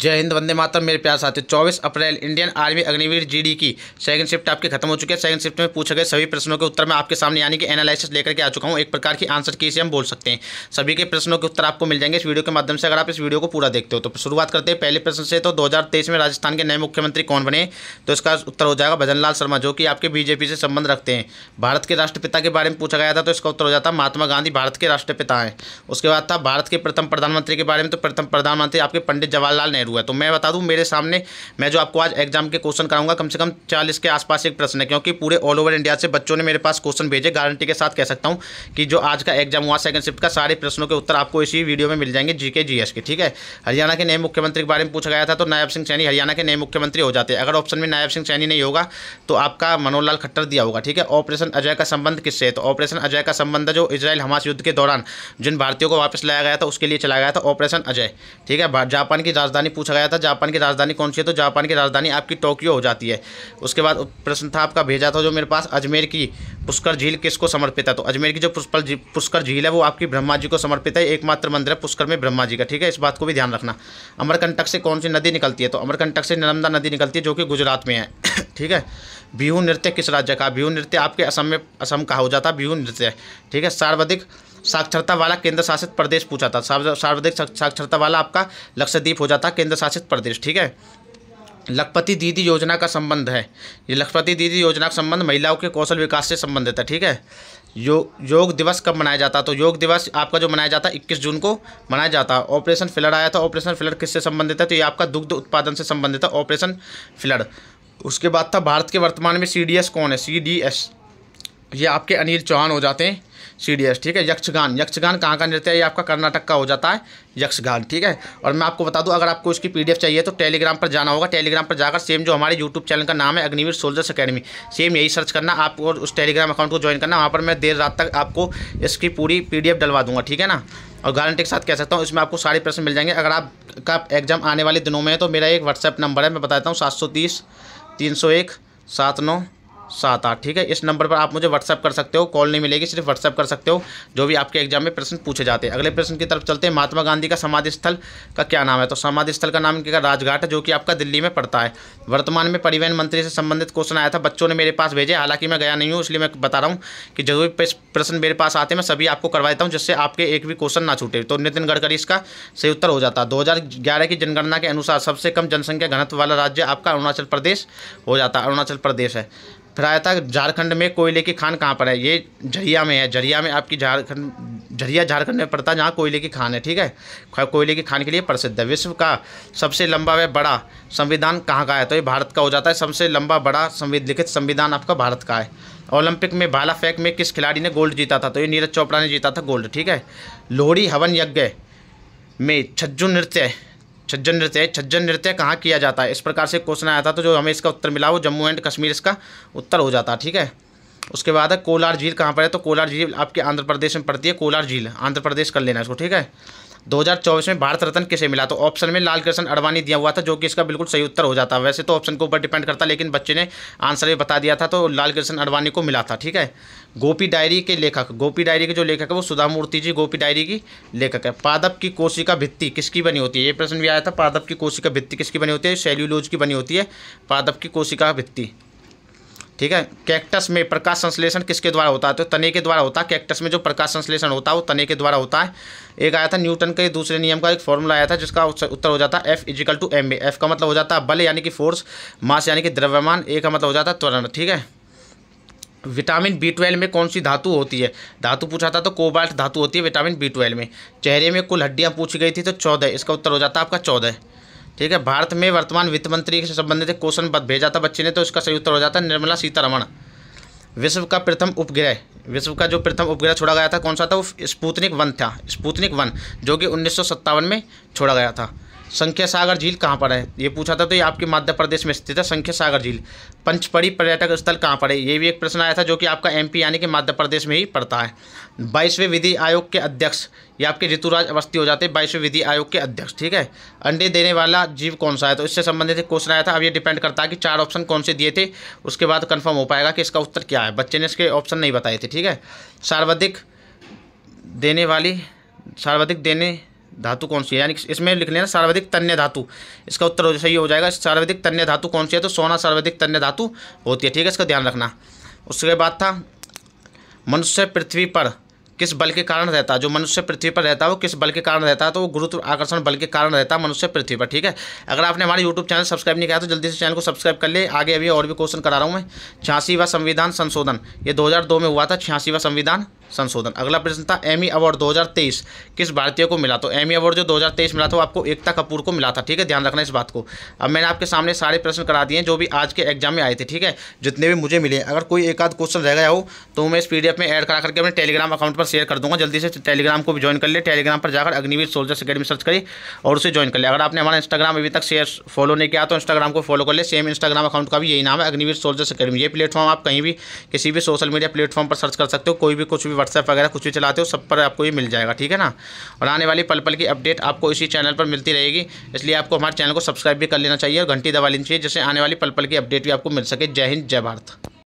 जय हिंद वंदे मातम मेरे प्यार साथी 24 अप्रैल इंडियन आर्मी अग्निवीर जीडी की सेकंड शिफ्ट आपकी खत्म हो चुके हैं सेकंड शिफ्ट में पूछे गए सभी प्रश्नों के उत्तर मैं आपके सामने यानी कि एनालिसिस लेकर के आ चुका हूं एक प्रकार की आंसर की इसे हम बोल सकते हैं सभी के प्रश्नों के उत्तर आपको मिल जाएंगे इस वीडियो के माध्यम से अगर आप इस वीडियो को पूरा देखते हो तो शुरुआत करते हैं पहले प्रश्न से तो दो में राजस्थान के नए मुख्यमंत्री कौन बने तो इसका उत्तर हो जाएगा भजन शर्मा जो कि आपके बीजेपी से संबंध रखते हैं भारत के राष्ट्रपिता के बारे में पूछा गया था तो इसका उत्तर हो जाता महात्मा गांधी भारत के राष्ट्रपिता हैं उसके बाद था भारत के प्रथम प्रधानमंत्री के बारे में तो प्रथम प्रधानमंत्री आपके पंडित जवाहरलाल नेहरू क्लियर हुआ तो मैं बता दूं मेरे सामने मैं जो आपको आज एग्जाम के क्वेश्चन कराऊंगा कम से कम चालीस के आसपास एक प्रश्न है क्योंकि पूरे ऑल ओवर इंडिया से बच्चों ने मेरे पास क्वेश्चन भेजे गारंटी के साथ कह सकता हूँ कि जो आज का एग्जाम हुआ सेकंड शिफ्ट का सारे प्रश्नों के उत्तर आपको इसी वीडियो में मिल जाएंगे जीके जीएस के ठीक है हरियाणा के नए मुख्यमंत्री के बारे में पूछा गया था तो नायब सिंह सैनी हरियाणा के नए मुख्यमंत्री हो जाते हैं अगर ऑप्शन में नायब सिंह सैनी नहीं होगा तो आपका मनोहर लाल खट्टर दिया होगा ठीक है ऑपरेशन अजय का संबंध किससे है तो ऑपरेशन अजय का संबंध जो इसराइल हमास युद्ध के दौरान जिन भारतीयों को वापस लाया गया था उसके लिए चलाया गया था ऑपरेशन अजय ठीक है जापान की राजधानी पूछा गया था जापान की राजधानी कौन सी है तो जापान की राजधानी आपकी टोक्यो हो जाती है उसके बाद प्रश्न था आपका भेजा था जो मेरे पास अजमेर की पुष्कर झील किसको समर्पित है तो अजमेर की जो पुष्पल पुष्कर झील है वो आपकी ब्रह्मा जी को समर्पित है एकमात्र मंदिर है पुष्कर में ब्रह्मा जी का ठीक है इस बात को भी ध्यान रखना अमरकंटक से कौन सी नदी निकलती है तो अमरकंटक से नर्मदा नदी निकलती है जो कि गुजरात में है ठीक है बिहू नृत्य किस राज्य का बिहू नृत्य आपके असम में असम कहा हो जाता है बिहू नृत्य ठीक है सर्वाधिक साक्षरता वाला केंद्र शासित प्रदेश पूछा था सार्वधिक साक्षरता वाला आपका लक्षद्वीप हो जाता केंद्र शासित प्रदेश ठीक है लखपति दीदी योजना का संबंध है ये लखपति दीदी योजना का संबंध महिलाओं के कौशल विकास से संबंधित है ठीक है यो, योग दिवस कब मनाया जाता तो योग दिवस आपका जो मनाया जाता है इक्कीस जून को मनाया जाता है ऑपरेशन फिलर आया था ऑपरेशन फिलर किससे संबंधित है तो ये आपका दुग्ध उत्पादन से संबंधित है ऑपरेशन फिलर उसके बाद था भारत के वर्तमान में सी कौन है सी ये आपके अनिल चौहान हो जाते हैं सी डी एस ठीक है यक्षगान यक्षगान कहाँ का नृत्य है ये आपका कर्नाटक का हो जाता है यक्षगान ठीक है और मैं आपको बता दूं अगर आपको इसकी पीडीएफ चाहिए तो टेलीग्राम पर जाना होगा टेलीग्राम पर जाकर सेम जो हमारे यूट्यूब चैनल का नाम है अग्निवीर सोल्जर्स अकेडमी सेम यही सर्च करना आप और उस टेलीग्राम अकाउंट को ज्वाइन करना वहाँ पर मैं देर रात तक आपको इसकी पूरी पी डलवा दूंगा ठीक है ना और गारंटी के साथ कह सकता हूँ इसमें आपको सारे प्रश्न मिल जाएंगे अगर आपका एग्जाम आने वाले दिनों में है तो मेरा एक व्हाट्सएप नंबर है मैं बताता हूँ सात सौ तीस तीन सौ एक सात नौ सात आठ ठीक है इस नंबर पर आप मुझे व्हाट्सअप कर सकते हो कॉल नहीं मिलेगी सिर्फ व्हाट्सअप कर सकते हो जो भी आपके एग्जाम में प्रश्न पूछे जाते हैं अगले प्रश्न की तरफ चलते हैं महात्मा गांधी का समाधि स्थल का क्या नाम है तो समाधि स्थल का नाम क्या राजघाट है जो कि आपका दिल्ली में पड़ता है वर्तमान में परिवहन मंत्री से संबंधित क्वेश्चन आया था बच्चों ने मेरे पास भेजे हालांकि मैं गया नहीं हूँ इसलिए मैं बता रहा हूँ कि जो भी प्रश्न मेरे पास आते हैं मैं सभी आपको करवा देता हूँ जिससे आपके एक भी क्वेश्चन ना छूटे तो नितिन गडकरी इसका सही उत्तर हो जाता है ग्यारह की जनगणना के अनुसार सबसे कम जनसंख्या घनत्व वाला राज्य आपका अरुणाचल प्रदेश हो जाता है अरुणाचल प्रदेश है फिर आया था झारखंड में कोयले की खान कहाँ पर है ये झरिया में है झरिया में आपकी झारखंड झरिया झारखंड में पड़ता है जहाँ कोयले की खान है ठीक है कोयले की खान के लिए प्रसिद्ध है विश्व का सबसे लंबा व बड़ा संविधान कहाँ का है तो ये भारत का हो जाता है सबसे लंबा बड़ा संविध लिखित संविधान आपका भारत का है ओलंपिक में भाला फेंक में किस खिलाड़ी ने गोल्ड जीता था तो ये नीरज चोपड़ा ने जीता था गोल्ड ठीक है लोहड़ी हवन यज्ञ में छज्जू नृत्य छज्जन नृत्य छज्जन नृत्य कहाँ किया जाता है इस प्रकार से क्वेश्चन आया था तो जो हमें इसका उत्तर मिला वो जम्मू एंड कश्मीर इसका उत्तर हो जाता ठीक है उसके बाद है कोलार झील कहाँ पर है तो कोलार झील आपके आंध्र प्रदेश में पड़ती है कोलार झील आंध्र प्रदेश कर लेना इसको ठीक है 2024 में भारत रत्न किसे मिला तो ऑप्शन में लाल कृष्ण अडवाणी दिया हुआ था जो कि इसका बिल्कुल सही उत्तर हो जाता वैसे तो ऑप्शन के ऊपर डिपेंड करता लेकिन बच्चे ने आंसर भी बता दिया था तो लाल कृष्ण अडवाणी को मिला था ठीक है गोपी डायरी के लेखक गोपी डायरी के जो लेखक है वो सुधा मूर्ति जी गोपी डायरी की लेखक है पादप की कोशिका भित्ती किसकी बनी होती है ये प्रश्न भी आया था पादप की कोशी का भित्ती किसकी बनी होती है सेल्यूलोज की बनी होती है पादप की कोशिका भित्ती ठीक है कैक्टस में प्रकाश संश्लेषण किसके द्वारा होता है तो तने के द्वारा होता है कैक्टस में जो प्रकाश संश्लेषण होता है वो तने के द्वारा होता है एक आया था न्यूटन के दूसरे नियम का एक फॉर्मूला आया था जिसका उत्तर हो जाता है F is equal to M F का मतलब हो जाता है बल यानी कि फोर्स मास यानी कि द्रव्यमान ए का मतलब हो जाता है त्वरण ठीक है विटामिन बी ट्वेल्व में कौन सी धातु होती है धातु पूछा था तो कोबाल्ट धातु होती है विटामिन बी ट्वेल्व में चेहरे में कुल हड्डियाँ पूछी गई थी तो चौदह इसका उत्तर हो जाता है आपका चौदह ठीक है भारत में वर्तमान वित्त मंत्री से संबंधित क्वेश्चन भेजा था बच्चे ने तो इसका सही उत्तर हो जाता है निर्मला सीतारमण विश्व का प्रथम उपग्रह विश्व का जो प्रथम उपग्रह छोड़ा गया था कौन सा था वो स्पूतनिक वन था स्पूतनिक वन जो कि उन्नीस में छोड़ा गया था संख्या सागर झील कहाँ पर है ये पूछा था तो ये आपके मध्य प्रदेश में स्थित है संख्या सागर झील पंचपड़ी पर्यटक स्थल कहाँ पर है ये भी एक प्रश्न आया था जो कि आपका एमपी यानी कि मध्य प्रदेश में ही पड़ता है बाईसवें विधि आयोग के अध्यक्ष ये आपके ऋतुराज अवस्थी हो जाते हैं बाईसवें विधि आयोग के अध्यक्ष ठीक है अंडे देने वाला जीव कौन सा है तो इससे संबंधित एक क्वेश्चन आया था अब ये डिपेंड करता है कि चार ऑप्शन कौन से दिए थे उसके बाद कन्फर्म हो पाएगा कि इसका उत्तर क्या है बच्चे ने इसके ऑप्शन नहीं बताए थे ठीक है सर्वाधिक देने वाली सर्वाधिक देने धातु कौन सी है यानी इसमें लिख लेना सर्वाधिक तन्य धातु इसका उत्तर सही हो जाएगा सर्वाधिक तन्य धातु कौन सी है तो सोना सर्वाधिक तन्य धातु होती है ठीक है इसका ध्यान रखना उसके बाद था मनुष्य पृथ्वी पर किस बल के कारण रहता है जो मनुष्य पृथ्वी पर रहता है वो किस बल के कारण रहता है तो वो गुरुत्व आकर्षण बल के कारण रहता है मनुष्य पृथ्वी पर ठीक है अगर आपने हमारे यूट्यूब चैनल सब्सक्राइब नहीं किया तो जल्दी से चैनल को सब्सक्राइब कर ले आगे अभी और भी क्वेश्चन करा रहा हूँ मैं छियासीवा संविधान संशोधन ये 2002 में हुआ था छियासीवा संविधान संशोधन अगला प्रश्न था एमी अवार्ड 2023 किस भारतीय को मिला तो एमी अवार्ड जो 2023 मिला था वो आपको एकता कपूर को मिला था ठीक है ध्यान रखना इस बात को अब मैंने आपके सामने सारे प्रश्न करा दिए जो भी आज के एग्जाम में आए थे ठीक है जितने भी मुझे मिले अगर कोई एक आध क्वेश्चन रह गया हो तो मैं इस पी में एड करा करके अपने टेलीग्राम अकाउंट पर शेयर कर दूंगा जल्दी से टेलीग्राम को भी ज्वाइन कर ले टेलीग्राम पर जाकर अग्निवीर सोल्जर्स अकेडमी सर्च करें और उसे ज्वाइन कर लिया अगर आपने हमारा इंस्टाग्राम अभी तक शेयर फॉलो नहीं किया तो इंस्टाग्राम को फॉलो कर ले सेम इंस्टाग्राम अकाउंट का भी यही नाम है अग्निवीर सोल्जर्स अकेडमी ये प्लेटफॉर्म आप कहीं भी किसी भी सोशल मीडिया प्लेटफॉर्म पर सर्च कर सकते हो कोई भी कुछ भी व्हाट्सएप वगैरह कुछ भी चलाते हो सब पर आपको ये मिल जाएगा ठीक है ना और आने वाली पल पल की अपडेट आपको इसी चैनल पर मिलती रहेगी इसलिए आपको हमारे चैनल को सब्सक्राइब भी कर लेना चाहिए और घंटी दबा लेनी चाहिए जिससे आने वाली पल पल की अपडेट भी आपको मिल सके जय हिंद जय भारत